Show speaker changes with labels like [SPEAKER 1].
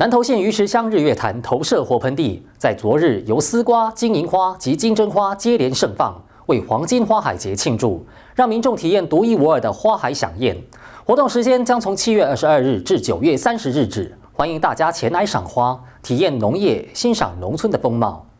[SPEAKER 1] 南投县鱼池乡日月潭投射火盆地，在昨日由丝瓜、金银花及金针花接连盛放，为黄金花海节庆祝，让民众体验独一无二的花海飨宴。活动时间将从七月二十二日至九月三十日止，欢迎大家前来赏花、体验农业、欣赏农村的风貌。